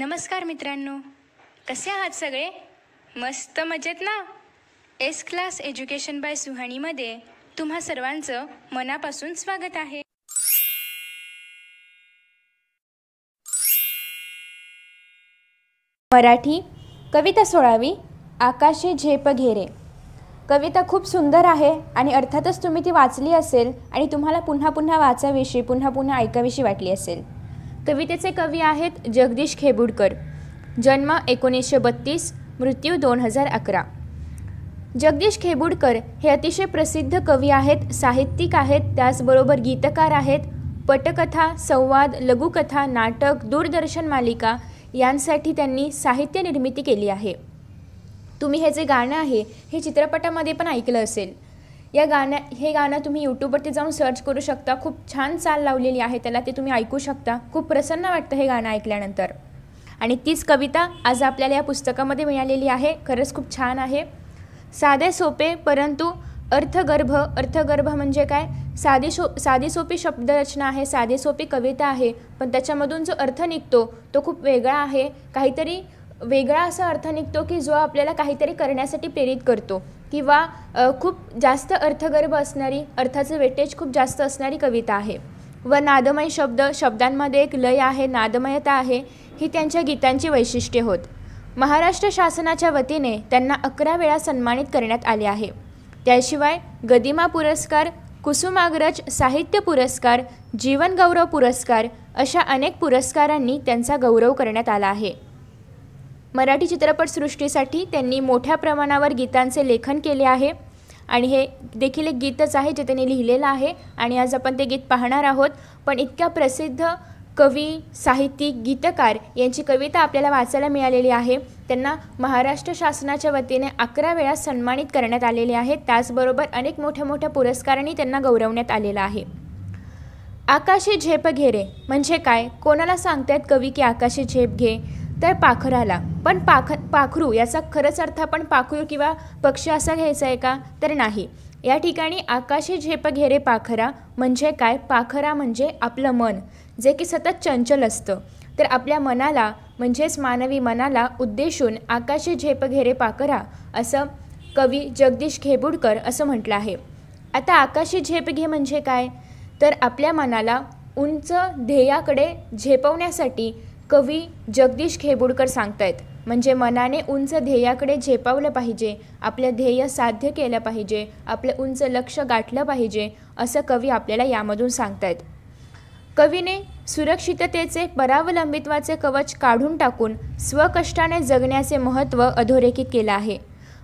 नमस्कार मित्रांनो कसे आहात सगळे मस्त मजेत ना एस क्लास एज्युकेशन बाय सुहाणीमध्ये तुम्हा सर्वांचं मनापासून स्वागत आहे मराठी कविता सोळावी आकाशे झेप घेरे कविता खूप सुंदर आहे आणि अर्थातच तुम्ही ती वाचली असेल आणि तुम्हाला पुन्हा पुन्हा वाचाविषयी पुन्हा पुन्हा ऐकाविषयी वाटली असेल कवितेचे कवी आहेत जगदीश खेबुडकर जन्म एकोणीसशे बत्तीस मृत्यू दोन हजार अकरा जगदीश खेबुडकर हे अतिशय प्रसिद्ध कवी आहेत साहित्यिक आहेत त्याचबरोबर गीतकार आहेत पटकथा संवाद लघुकथा नाटक दूरदर्शन मालिका यांसाठी त्यांनी साहित्य निर्मिती केली आहे तुम्ही हे जे गाणं आहे हे चित्रपटामध्ये पण ऐकलं असेल या गाण्या हे गाणं तुम्ही यूट्यूबवरती जाऊन सर्च करू शकता खूप छान चाल लावलेली आहे त्याला ते तुम्ही ऐकू शकता खूप प्रसन्न वाटतं हे गाणं ऐकल्यानंतर आणि तीच कविता आज आपल्याला या पुस्तकामध्ये मिळालेली आहे खरंच खूप छान आहे साधे सोपे परंतु अर्थगर्भ अर्थगर्भ म्हणजे काय साधी सो साधी सोपी शब्दरचना आहे साधी सोपी कविता आहे पण त्याच्यामधून जो अर्थ निघतो तो खूप वेगळा आहे काहीतरी वेगळा असा अर्थ निघतो की जो आपल्याला काहीतरी करण्यासाठी प्रेरित करतो किंवा खूप जास्त अर्थगर्भ असणारी अर्थाचं वेटेज खूप जास्त असणारी कविता आहे व नादमय शब्द शब्दांमध्ये एक लय आहे नादमयता आहे ही त्यांच्या गीतांची वैशिष्ट्ये होत महाराष्ट्र शासनाच्या वतीने त्यांना अकरा वेळा सन्मानित करण्यात आले आहे त्याशिवाय गदिमा पुरस्कार कुसुमाग्रज साहित्य पुरस्कार जीवनगौरव पुरस्कार अशा अनेक पुरस्कारांनी त्यांचा गौरव करण्यात आला आहे मराठी चित्रपटसृष्टीसाठी त्यांनी मोठ्या प्रमाणावर गीतांचे लेखन केले आहे आणि हे देखील एक गीतच आहे जे त्यांनी लिहिलेलं आहे आणि आज आपण ते गीत पाहणार आहोत पण इतक्या प्रसिद्ध कवी साहित्यिक गीतकार यांची कविता आपल्याला वाचायला मिळालेली आहे त्यांना महाराष्ट्र शासनाच्या वतीने अकरा वेळा सन्मानित करण्यात आलेले आहे त्याचबरोबर अनेक मोठ्या मोठ्या पुरस्कारांनी त्यांना गौरवण्यात आलेलं आहे आकाशी झेप घेरे म्हणजे काय कोणाला सांगतायत कवी की आकाशी झेप घे तर पाखराला पण पाख पाखरू याचा खरंच अर्थ आपण पाखरू किंवा पक्षी असा घ्यायचा आहे का तर नाही या ठिकाणी आकाशी झेप घेरे पाखरा म्हणजे काय पाखरा म्हणजे आपलं मन जे की सतत चंचल असतं तर आपल्या मनाला म्हणजेच मानवी मनाला उद्देशून आकाशी झेप घेरे पाखरा असं कवी जगदीश खेबुडकर असं म्हटलं आहे आता आकाशी झेप घे म्हणजे काय तर आपल्या मनाला उंच ध्येयाकडे झेपवण्यासाठी कवी जगदीश खेबुडकर सांगतायत म्हणजे मनाने उंच ध्येयाकडे झेपावलं पाहिजे आपलं ध्येय साध्य केलं पाहिजे आपलं उंच लक्ष गाठलं पाहिजे असं कवी आपल्याला यामधून सांगतायत कवीने सुरक्षिततेचे परावलंबित्वाचे कवच काढून टाकून स्वकष्टाने जगण्याचे महत्त्व अधोरेखित केलं आहे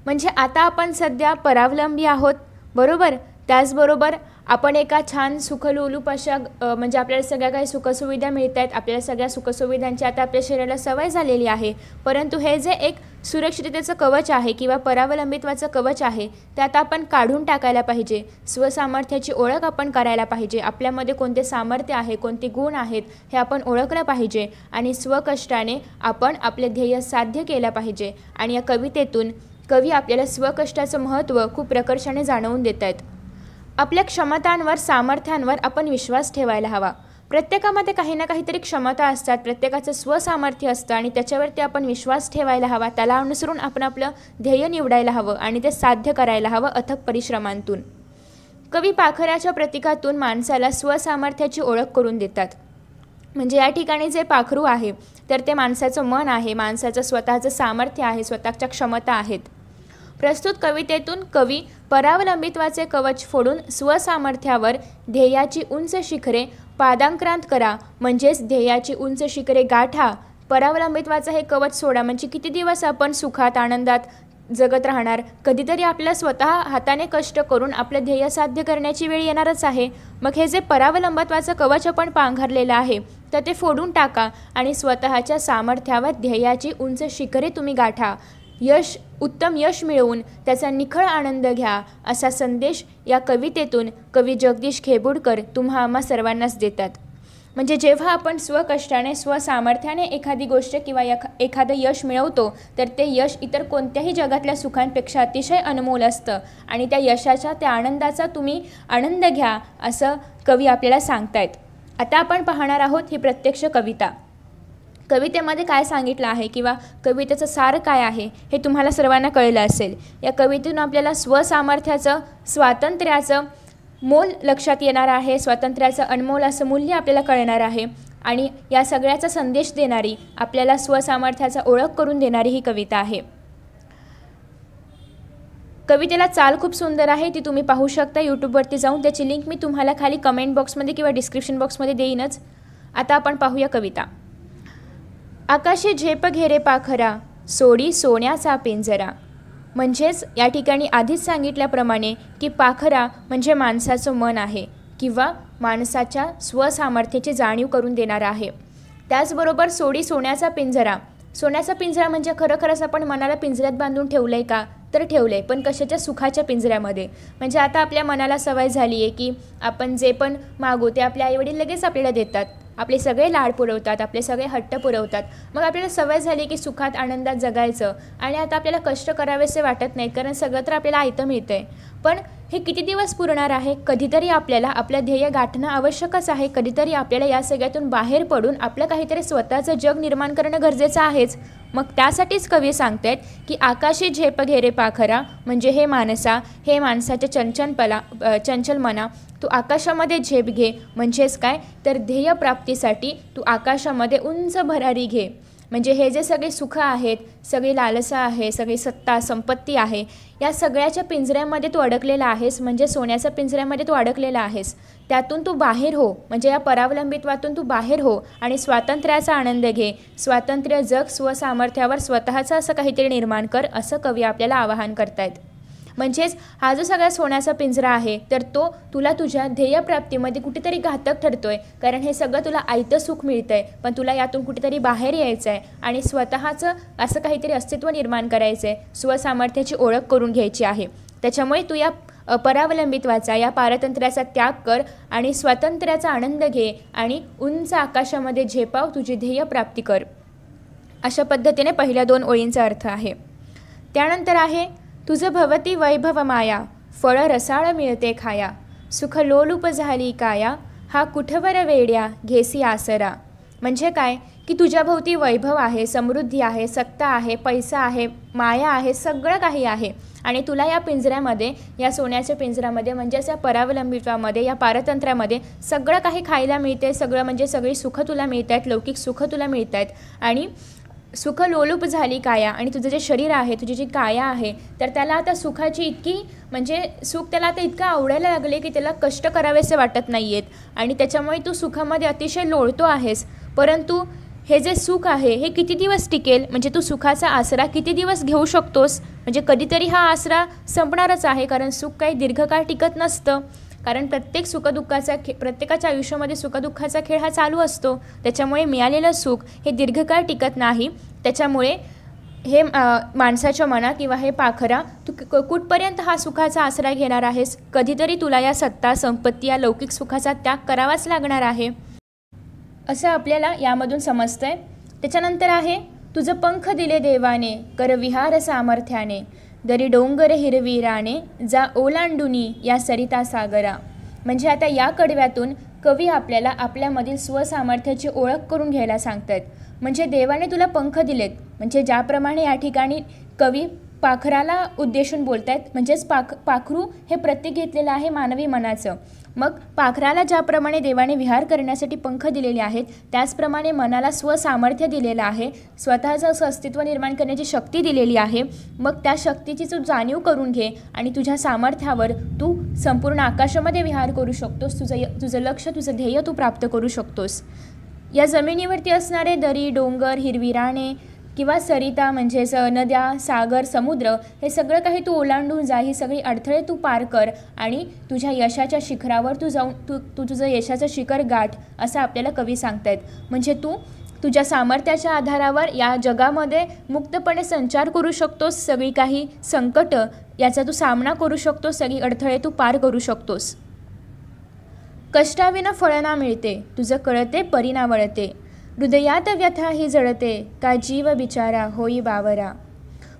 म्हणजे आता आपण सध्या परावलंबी आहोत बरोबर त्याचबरोबर आपण एका छान सुखलुलूप अशा म्हणजे आपल्याला सगळ्या काही सुखसुविधा मिळत आहेत आपल्याला सगळ्या सुखसुविधांची आता आपल्या शरीराला सवय झालेली आहे परंतु हे जे एक सुरक्षिततेचं कवच आहे किंवा परावलंबित्वाचं कवच आहे ते आता आपण काढून टाकायला पाहिजे स्वसामर्थ्याची ओळख आपण करायला पाहिजे आपल्यामध्ये कोणते सामर्थ्य आहे कोणते गुण आहेत हे आपण ओळखलं पाहिजे आणि स्वकष्टाने आपण आपले ध्येय साध्य केलं पाहिजे आणि या कवितेतून कवी आपल्याला स्वकष्टाचं महत्त्व खूप प्रकर्षाने जाणवून देत आहेत आपल्या क्षमतांवर सामर्थ्यांवर आपण विश्वास ठेवायला हवा प्रत्येकामध्ये काही ना काहीतरी क्षमता असतात प्रत्येकाचं स्वसामर्थ्य असतं आणि त्याच्यावरती आपण विश्वास ठेवायला हवा त्याला अनुसरून आपण आपलं ध्येय निवडायला हवं आणि ते साध्य करायला हवं अथक परिश्रमांतून कवी पाखराच्या प्रतीकातून माणसाला स्वसामर्थ्याची ओळख करून देतात म्हणजे या ठिकाणी जे पाखरू आहे तर ते माणसाचं मन आहे माणसाचं स्वतःचं सामर्थ्य आहे स्वतःच्या क्षमता आहेत प्रस्तुत कवितेतून कवी परावलंबित्वाचे कवच फोडून स्वसामर्थ्यावर ध्येयाची उंच शिखरे पादांक्रांत करा म्हणजेच ध्येयाची उंच शिखरे गाठा परावलंबित्वाचं हे कवच सोडा म्हणजे किती दिवस आपण सुखात आनंदात जगत राहणार कधीतरी आपल्या स्वतः हाताने कष्ट करून आपलं ध्येय साध्य करण्याची वेळ येणारच आहे मग हे जे परावलंबत्वाचं कवच आपण पांघरलेलं आहे तर ते फोडून टाका आणि स्वतःच्या सामर्थ्यावर ध्येयाची उंच शिखरे तुम्ही गाठा यश उत्तम यश मिळवून त्याचा निखळ आनंद घ्या असा संदेश या कवितेतून कवी जगदीश खेबुडकर तुम्हा आम्हा सर्वांनाच देतात म्हणजे जेव्हा आपण स्वकष्टाने स्वसामर्थ्याने एखादी गोष्ट किंवा एखा एखादं यश मिळवतो तर ते यश इतर कोणत्याही जगातल्या सुखांपेक्षा अतिशय अनमोल असतं आणि त्या यशाचा त्या आनंदाचा तुम्ही आनंद घ्या असं कवी आपल्याला सांगतायत आता आपण पाहणार आहोत ही प्रत्यक्ष कविता कवितेमध्ये काय सांगितलं आहे किंवा कवितेचं सार काय आहे हे तुम्हाला सर्वांना कळलं असेल या कवितेतून आपल्याला स्वसामर्थ्याचं स्वातंत्र्याचं मोल लक्षात येणार आहे स्वातंत्र्याचं अनमोल असं मूल्य आपल्याला कळणार आहे आणि या सगळ्याचा संदेश देणारी आपल्याला स्वसामर्थ्याचा ओळख करून देणारी ही कविता आहे कवितेला चाल खूप सुंदर आहे ती तुम्ही पाहू शकता यूट्यूबवरती जाऊन त्याची लिंक मी तुम्हाला खाली कमेंट बॉक्समध्ये किंवा डिस्क्रिप्शन बॉक्समध्ये देईनच आता आपण पाहूया कविता आकाशे झेप घेरे पाखरा सोडी सोन्याचा पिंजरा म्हणजेच या ठिकाणी आधीच सांगितल्याप्रमाणे की पाखरा म्हणजे माणसाचं मन आहे किंवा माणसाच्या स्वसामर्थ्याची जाणीव करून देणार आहे त्याचबरोबर सोडी सोन्याचा पिंजरा सोन्याचा पिंजरा म्हणजे खरं खरंच आपण मनाला पिंजऱ्यात बांधून ठेवलं आहे का तर ठेवलं आहे पण कशाच्या सुखाच्या पिंजऱ्यामध्ये म्हणजे आता आपल्या मनाला सवय झाली आहे की आपण जे पण मागू ते आपल्या आईवडील लगेच आपल्याला देतात आपले सगळे लाड पुरवतात आपले सगळे हट्ट पुरवतात मग आपल्याला सवय झाली की सुखात आनंदात जगायचं आणि आता आपल्याला कष्ट करावेसे वाटत नाही कारण सगळं तर आपल्याला आयतं मिळतं पण हे किती दिवस पुरणार आहे कधीतरी आपल्याला आपलं ध्येय गाठणं आवश्यकच आहे कधीतरी आपल्याला या सगळ्यातून बाहेर पडून आपलं काहीतरी स्वतःचं जग निर्माण करणं गरजेचं आहेच मग त्यासाठीच कवी सांगतायत की आकाशी झेप घेरे पाखरा म्हणजे हे माणसा हे चंचल पला चंचल मना तू आकाशामध्ये झेप घे म्हणजेच काय तर ध्येयप्राप्तीसाठी तू आकाशामध्ये उंच भरारी घे म्हणजे हे जे सगळे सुख आहेत सगळी लालसा आहे सगळी सत्ता संपत्ती आहे या सगळ्याच्या पिंजऱ्यामध्ये तू अडकलेला आहेस म्हणजे सोन्याच्या पिंजऱ्यामध्ये तू अडकलेला आहेस त्यातून तू बाहेर हो म्हणजे या परावलंबित्वातून तू बाहेर हो आणि स्वातंत्र्याचा आनंद घे स्वातंत्र्य जग स्वसामर्थ्यावर स्वतःचं असं काहीतरी निर्माण कर असं कवी आपल्याला आवाहन करतायत म्हणजेच हा जो सगळा सोन्याचा पिंजरा आहे तर तो तुला तुझ्या ध्येयप्राप्तीमध्ये कुठेतरी घातक ठरतोय कारण हे सगळं तुला आयतं सुख आहे पण तुला यातून कुठेतरी बाहेर यायचं आहे आणि स्वतःचं असं काहीतरी अस्तित्व निर्माण करायचं आहे स्वसामर्थ्याची ओळख करून घ्यायची आहे त्याच्यामुळे तू या परावलंबित्वाचा या पारतंत्र्याचा त्याग कर आणि स्वातंत्र्याचा आनंद घे आणि उंच आकाशामध्ये झेपाव तुझी ध्येय प्राप्ती कर अशा पद्धतीने पहिल्या दोन ओळींचा अर्थ आहे त्यानंतर आहे तुझं भवती वैभव माया फळ रसाळ मिळते खाया सुख लोलूप झाली काया हा कुठवर वेड्या घेसी आसरा म्हणजे काय की तुझ्याभोवती वैभव आहे समृद्धी आहे सत्ता आहे पैसा आहे माया आहे सगळं काही आहे आणि तुला या पिंजऱ्यामध्ये या सोन्याच्या पिंजऱ्यामध्ये म्हणजेच या परावलंबित्वामध्ये या पारतंत्र्यामध्ये सगळं काही खायला मिळते सगळं म्हणजे सगळी सुख तुला मिळत आहेत लौकिक सुख तुला मिळत आहेत आणि सुख लोलूप झाली काया आणि तुझं जे शरीर आहे तुझी जी काया आहे तर त्याला आता सुखाची इतकी म्हणजे सुख त्याला आता इतकं आवडायला लागले की त्याला कष्ट करावेसे वाटत नाही आहेत आणि त्याच्यामुळे तू सुखामध्ये अतिशय लोळतो आहेस परंतु हे जे सुख आहे हे किती दिवस टिकेल म्हणजे तू सुखाचा आसरा किती दिवस घेऊ शकतोस म्हणजे कधीतरी हा आसरा संपणारच आहे कारण सुख काही दीर्घकाळ टिकत नसतं कारण प्रत्येक सुखदुःखाचा खे प्रत्येकाच्या आयुष्यामध्ये सुखदुःखाचा खेळ हा चालू असतो त्याच्यामुळे मिळालेलं सुख हे दीर्घकाळ टिकत नाही त्याच्यामुळे हे माणसाच्या मना किंवा हे पाखरा तू कुठपर्यंत हा सुखाचा आसरा घेणार आहेस कधीतरी तुला या सत्ता संपत्ती या लौकिक सुखाचा त्याग करावाच लागणार आहे असं आपल्याला यामधून समजतंय त्याच्यानंतर आहे तुझं पंख दिले देवाने कर विहार सामर्थ्याने दरी डोंगर हिरवी राणे जा ओलांडुनी या सरिता सागरा म्हणजे आता या कडव्यातून कवी आपल्याला आपल्यामधील स्वसामर्थ्याची ओळख करून घ्यायला सांगतात म्हणजे देवाने तुला पंख दिलेत म्हणजे ज्याप्रमाणे या ठिकाणी कवी पाखराला उद्देशून बोलत आहेत म्हणजेच पाख पाखरू हे प्रतीक घेतलेलं आहे मानवी मनाचं मग पाखराला ज्याप्रमाणे देवाने विहार करण्यासाठी पंख दिलेले आहेत त्याचप्रमाणे मनाला स्वसामर्थ्य दिलेलं आहे स्वतःचं असं अस्तित्व निर्माण करण्याची शक्ती दिलेली आहे मग त्या शक्तीची तू जाणीव करून घे आणि तुझ्या सामर्थ्यावर तू संपूर्ण आकाशामध्ये विहार करू शकतोस तुझं तुझं लक्ष तुझं ध्येय तू प्राप्त करू शकतोस या जमिनीवरती असणारे दरी डोंगर हिरवी राणे किंवा सरिता म्हणजेच नद्या सागर समुद्र हे सगळं काही तू ओलांडून जा ही सगळी अडथळे तू पार कर आणि तुझ्या यशाच्या शिखरावर तू जाऊन तू तू तुझं यशाचं शिखर गाठ असं आपल्याला कवी सांगतायत म्हणजे तू तुझ्या सामर्थ्याच्या आधारावर या जगामध्ये मुक्तपणे संचार करू शकतोस सगळी काही संकटं याचा तू सामना करू शकतोस सगळी अडथळे तू पार करू शकतोस कष्टाविना फळना मिळते तुझं कळते परिणावळते हृदयात व्यथा ही जळते का जीव बिचारा होई बावरा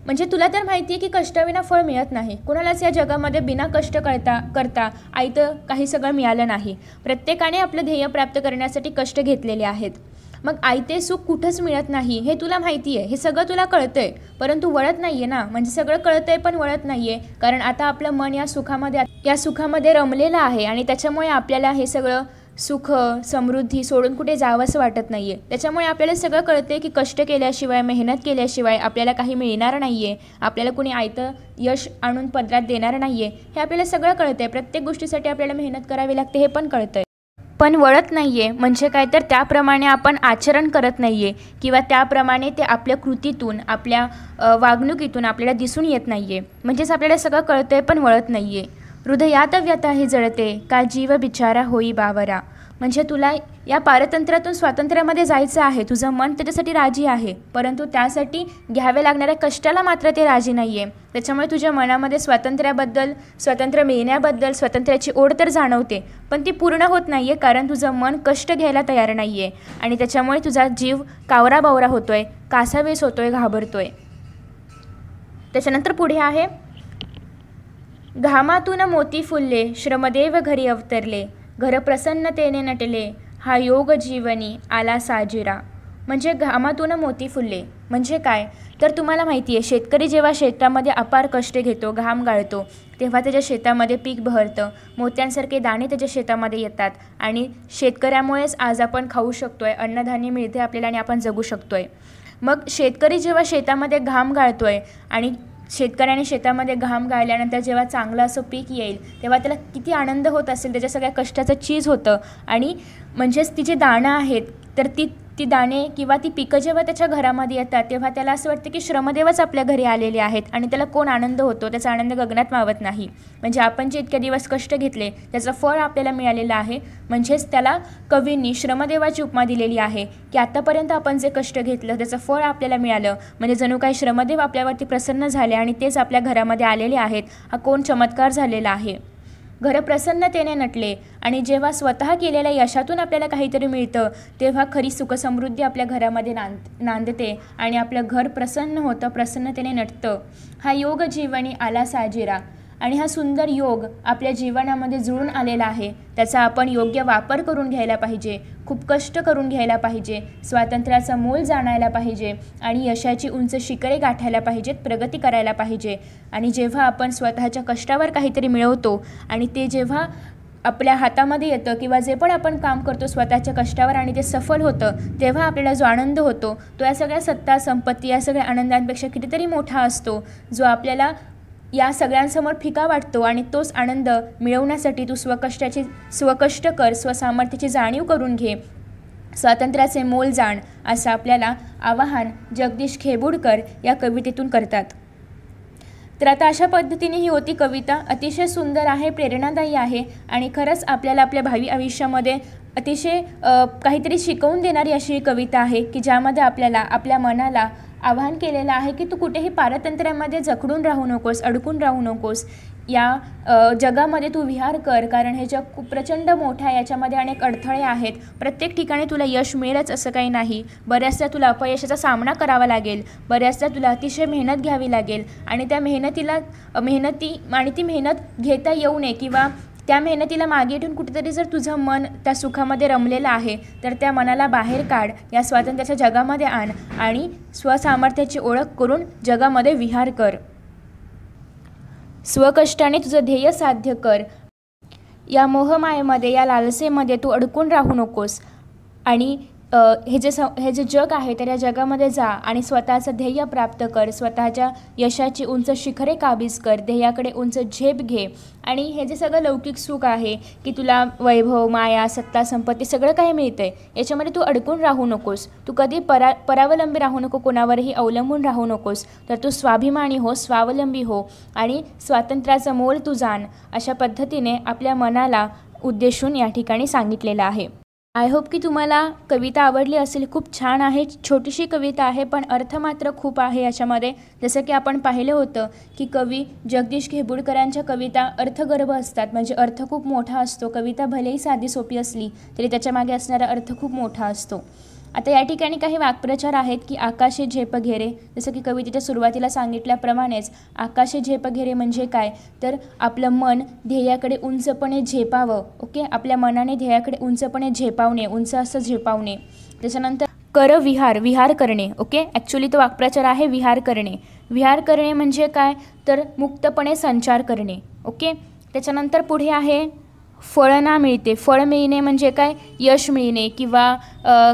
म्हणजे तुला तर माहिती आहे की कष्टविना फळ मिळत नाही कोणालाच या जगामध्ये बिना कष्ट करता करता आयतं काही सगळं मिळालं नाही प्रत्येकाने आपलं ध्येय प्राप्त करण्यासाठी कष्ट घेतलेले आहेत मग आयते सुख कुठंच मिळत नाही हे तुला माहिती आहे हे सगळं तुला कळतंय परंतु वळत नाही आहे ना म्हणजे सगळं आहे पण वळत नाही आहे कारण आता आपलं मन या सुखामध्ये या सुखामध्ये रमलेलं आहे आणि त्याच्यामुळे आपल्याला हे सगळं सुख समृद्धी सोडून कुठे असं वाटत नाही आहे त्याच्यामुळे आपल्याला सगळं कळते की कष्ट केल्याशिवाय मेहनत केल्याशिवाय आपल्याला काही मिळणार नाही आहे आपल्याला कुणी आयतं यश आणून पदरात देणार नाही आहे हे आपल्याला सगळं कळतं आहे प्रत्येक गोष्टीसाठी आपल्याला मेहनत करावी लागते हे पण कळतं आहे पण वळत नाही आहे म्हणजे काय तर त्याप्रमाणे आपण आचरण करत नाही आहे किंवा त्याप्रमाणे ते आपल्या कृतीतून आपल्या वागणुकीतून आपल्याला दिसून येत नाही आहे म्हणजेच आपल्याला सगळं कळतं आहे पण वळत नाही आहे हृदयात ही जळते का जीव बिचारा होई बावरा म्हणजे तुला या पारतंत्र्यातून स्वातंत्र्यामध्ये जायचं आहे तुझं मन त्याच्यासाठी राजी आहे परंतु त्यासाठी घ्यावे लागणाऱ्या कष्टाला मात्र ते राजी नाही आहे त्याच्यामुळे तुझ्या मनामध्ये स्वातंत्र्याबद्दल स्वातंत्र्य मिळण्याबद्दल स्वातंत्र्याची ओढ तर जाणवते पण ती पूर्ण होत नाही आहे कारण तुझं मन कष्ट घ्यायला तयार नाही आहे आणि त्याच्यामुळे तुझा जीव कावरा बावरा होतोय कासावीस होतोय घाबरतोय त्याच्यानंतर पुढे आहे घामातून मोती फुलले श्रमदेव घरी अवतरले घर प्रसन्नतेने नटले हा योग जीवनी आला साजिरा म्हणजे घामातून मोती फुलले म्हणजे काय तर तुम्हाला माहिती आहे शेतकरी जेव्हा शेतामध्ये अपार कष्ट घेतो घाम गाळतो तेव्हा त्याच्या शेतामध्ये पीक बहरतं मोत्यांसारखे दाणे त्याच्या शेतामध्ये येतात आणि शेतकऱ्यामुळेच आज आपण खाऊ शकतो आहे अन्नधान्य मिळते आपल्याला आणि आपण जगू शकतो आहे मग शेतकरी जेव्हा शेतामध्ये घाम गाळतो आहे आणि शेतकऱ्याने शेतामध्ये घाम गाळल्यानंतर जेव्हा चांगलं असं पीक येईल तेव्हा त्याला किती आनंद होत असेल त्याच्या सगळ्या कष्टाचं चीज होतं आणि म्हणजेच तिचे दाणं आहेत तर ती ती दाणे किंवा ती पिकं जेव्हा त्याच्या घरामध्ये येतात तेव्हा त्याला असं वाटतं की श्रमदेवच आपल्या घरी आलेले आहेत आणि त्याला कोण आनंद होतो त्याचा आनंद गगनात मावत नाही म्हणजे आपण जे इतके दिवस कष्ट घेतले त्याचं फळ आपल्याला मिळालेलं आहे म्हणजेच त्याला कवींनी श्रमदेवाची उपमा दिलेली आहे की आत्तापर्यंत आपण जे कष्ट घेतलं त्याचं फळ आपल्याला मिळालं म्हणजे जणू काही श्रमदेव आपल्यावरती प्रसन्न झाले आणि तेच आपल्या घरामध्ये आलेले आहेत हा कोण चमत्कार झालेला आहे घर प्रसन्नतेने नटले आणि जेव्हा स्वतः केलेल्या यशातून आपल्याला काहीतरी मिळतं तेव्हा खरी सुखसमृद्धी आपल्या घरामध्ये नांद नांदते आणि आपलं घर प्रसन्न होतं प्रसन्नतेने नटतं हा योग जीवनी आला साजिरा आणि हा सुंदर योग आपल्या जीवनामध्ये जुळून आलेला आहे त्याचा आपण योग्य वापर करून घ्यायला पाहिजे खूप कष्ट करून घ्यायला पाहिजे स्वातंत्र्याचा मोल जाणायला पाहिजे आणि यशाची उंच शिखरे गाठायला पाहिजेत प्रगती करायला पाहिजे आणि जेव्हा आपण स्वतःच्या कष्टावर काहीतरी मिळवतो आणि ते जेव्हा आपल्या हातामध्ये येतं किंवा जे पण आपण काम करतो स्वतःच्या कष्टावर आणि ते सफल होतं तेव्हा आपल्याला जो आनंद होतो तो या सगळ्या सत्ता संपत्ती या सगळ्या आनंदांपेक्षा कितीतरी मोठा असतो जो आपल्याला या सगळ्यांसमोर फिका वाटतो आणि तोच आनंद मिळवण्यासाठी तू स्वकष्टाची स्वकष्ट कर स्वसामर्थ्याची जाणीव करून घे स्वातंत्र्याचे मोल जाण असं आपल्याला आवाहन जगदीश खेबुडकर या कवितेतून करतात तर आता अशा पद्धतीने ही होती कविता अतिशय सुंदर आहे प्रेरणादायी आहे आणि खरंच आपल्याला आपल्या भावी आयुष्यामध्ये अतिशय काहीतरी शिकवून देणारी अशी कविता आहे की ज्यामध्ये आपल्याला आपल्या मनाला आवाहन केलेलं आहे की तू कुठेही पारतंत्र्यामध्ये जखडून राहू नकोस अडकून राहू नकोस या जगामध्ये तू विहार कर कारण हे जग खूप प्रचंड मोठ्या याच्यामध्ये अनेक अडथळे आहेत प्रत्येक ठिकाणी तुला यश मिळेलच असं काही नाही बऱ्याचदा तुला अपयशाचा सामना करावा लागेल बऱ्याचदा तुला अतिशय मेहनत घ्यावी लागेल आणि त्या मेहनतीला मेहनती आणि ती मेहनत घेता येऊ नये किंवा त्या मेहनतीला मागे ठेवून कुठेतरी जर तुझं मन त्या सुखामध्ये रमलेलं आहे तर त्या मनाला बाहेर काढ या स्वातंत्र्याच्या जगामध्ये आण आणि स्वसामर्थ्याची ओळख करून जगामध्ये विहार कर स्वकष्टाने तुझं ध्येय साध्य कर या मोहमायेमध्ये या लालसेमध्ये तू अडकून राहू नकोस आणि हे जे स हे जे जग आहे तर या जगामध्ये जा आणि स्वतःचं ध्येय प्राप्त कर स्वतःच्या यशाची उंच शिखरे काबीज कर ध्येयाकडे उंच झेप घे आणि हे जे सगळं लौकिक सुख आहे की तुला वैभव माया सत्ता संपत्ती सगळं काही मिळतं आहे याच्यामध्ये तू अडकून राहू नकोस तू कधी परा परावलंबी राहू नको कोणावरही अवलंबून राहू नकोस तर तू स्वाभिमानी हो स्वावलंबी हो आणि स्वातंत्र्याचं मोल तू जाण अशा पद्धतीने आपल्या मनाला उद्देशून या ठिकाणी सांगितलेलं आहे आय होप की तुम्हाला कविता आवडली असेल खूप छान आहे छोटीशी कविता आहे पण अर्थ मात्र खूप आहे याच्यामध्ये जसं की आपण पाहिलं होतं की कवी जगदीश घेबुडकरांच्या कविता अर्थगर्भ असतात म्हणजे अर्थ खूप मोठा असतो कविता भलेही साधी सोपी असली तरी त्याच्यामागे असणारा अर्थ खूप मोठा असतो आता या ठिकाणी काही वाक्प्रचार आहेत की आकाशे झेप घेरे जसं की कवितेच्या सुरुवातीला सांगितल्याप्रमाणेच आकाशे झेप घेरे म्हणजे काय तर आपलं मन ध्येयाकडे उंचपणे झेपावं ओके आपल्या मनाने ध्येयाकडे उंचपणे झेपावणे उंच असं झेपावणे त्याच्यानंतर कर विहार विहार करणे ओके ॲक्च्युली तो वाक्प्रचार आहे विहार करणे विहार करणे म्हणजे काय तर मुक्तपणे संचार करणे ओके त्याच्यानंतर पुढे आहे ना मिळते फळ मिळणे म्हणजे काय यश मिळणे किंवा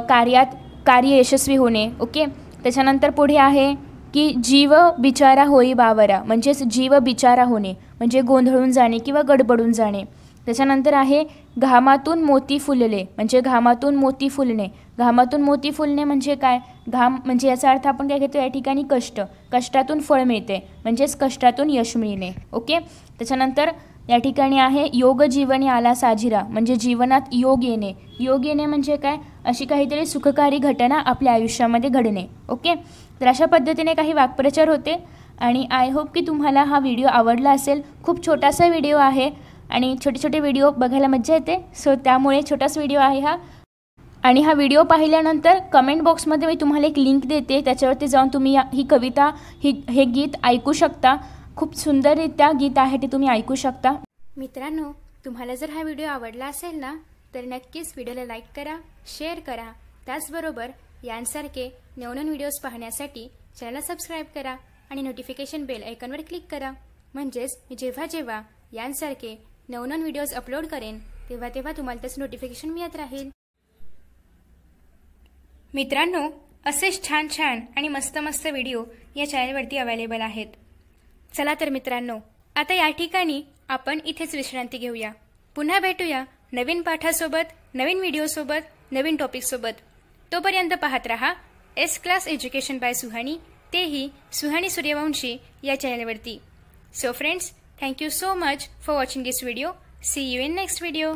कार्यात कार्य यशस्वी होणे ओके त्याच्यानंतर पुढे आहे की जीव बिचारा होई बावरा म्हणजेच जीव बिचारा होणे म्हणजे गोंधळून जाणे किंवा गडबडून जाणे त्याच्यानंतर आहे घामातून मोती फुलले म्हणजे घामातून मोती फुलणे घामातून मोती फुलणे म्हणजे काय घाम म्हणजे याचा अर्थ आपण काय घेतो या ठिकाणी कष्ट कष्टातून फळ मिळते म्हणजेच कष्टातून यश मिळणे ओके त्याच्यानंतर या ठिकाणी आहे योग जीवनी आला साजिरा म्हणजे जीवनात योग येणे योग येणे म्हणजे काय अशी काहीतरी सुखकारी घटना आपल्या आयुष्यामध्ये घडणे ओके तर अशा पद्धतीने काही वाक्प्रचार होते आणि आय होप की तुम्हाला हा व्हिडिओ आवडला असेल खूप छोटासा व्हिडिओ आहे आणि छोटे छोटे व्हिडिओ बघायला मज्जा येते सो त्यामुळे छोटासा व्हिडिओ आहे हा आणि हा व्हिडिओ पाहिल्यानंतर कमेंट बॉक्समध्ये मी तुम्हाला एक लिंक देते त्याच्यावरती जाऊन तुम्ही ही कविता ही हे गीत ऐकू शकता खूप सुंदररित्या गीत आहे ते तुम्ही ऐकू शकता मित्रांनो तुम्हाला जर हा व्हिडिओ आवडला असेल ना तर नक्कीच व्हिडिओला लाईक करा शेअर करा त्याचबरोबर यांसारखे नवनवीन व्हिडिओज पाहण्यासाठी चॅनलला सबस्क्राईब करा आणि नोटिफिकेशन बेल ऐकनवर क्लिक करा म्हणजेच मी जेव्हा जेव्हा यांसारखे नवनवीन व्हिडिओज अपलोड करेन तेव्हा तेव्हा तुम्हाला त्याचं नोटिफिकेशन मिळत राहील मित्रांनो असेच छान छान आणि मस्त मस्त व्हिडिओ या चॅनलवरती अवेलेबल आहेत चला तर मित्रांनो आता या ठिकाणी आपण इथेच विश्रांती घेऊया पुन्हा भेटूया नवीन पाठासोबत नवीन व्हिडिओसोबत नवीन टॉपिकसोबत तोपर्यंत पाहत रहा S class education by Suhani तेही सुहाणी सूर्यवंशी या चॅनलवरती so friends thank you so much for watching this video see you in next video